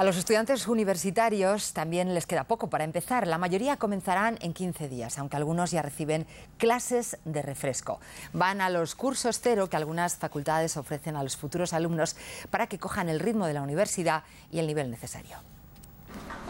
A los estudiantes universitarios también les queda poco para empezar. La mayoría comenzarán en 15 días, aunque algunos ya reciben clases de refresco. Van a los cursos cero que algunas facultades ofrecen a los futuros alumnos para que cojan el ritmo de la universidad y el nivel necesario.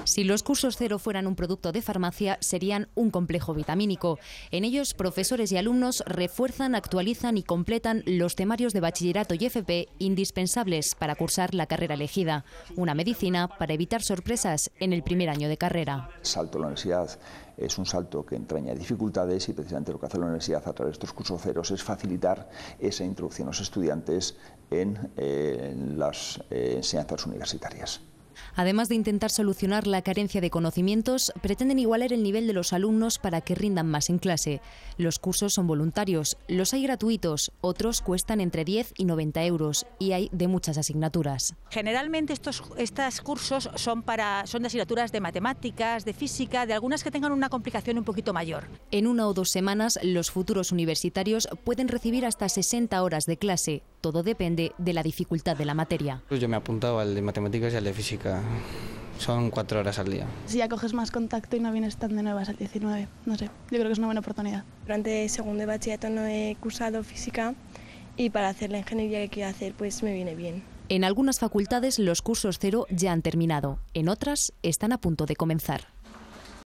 Si los cursos cero fueran un producto de farmacia, serían un complejo vitamínico. En ellos, profesores y alumnos refuerzan, actualizan y completan los temarios de bachillerato y FP indispensables para cursar la carrera elegida. Una medicina para evitar sorpresas en el primer año de carrera. Salto a la universidad es un salto que entraña dificultades y precisamente lo que hace la universidad a través de estos cursos ceros es facilitar esa introducción a los estudiantes en, eh, las eh, enseñanzas universitarias. Además de intentar solucionar la carencia de conocimientos, pretenden igualar el nivel de los alumnos para que rindan más en clase. Los cursos son voluntarios, los hay gratuitos, otros cuestan entre 10 y 90 euros y hay de muchas asignaturas. Generalmente estos cursos son, para, son de asignaturas de matemáticas, de física, de algunas que tengan una complicación un poquito mayor. En una o dos semanas, los futuros universitarios pueden recibir hasta 60 horas de clase. Todo depende de la dificultad de la materia. Pues yo me he apuntado al de matemáticas y al de física son cuatro horas al día. Si ya coges más contacto y no vienes tan de nuevas al 19, no sé, yo creo que es una buena oportunidad. Durante segundo de bachillerato no he cursado física y para hacer la ingeniería que quiero hacer pues me viene bien. En algunas facultades los cursos cero ya han terminado, en otras están a punto de comenzar.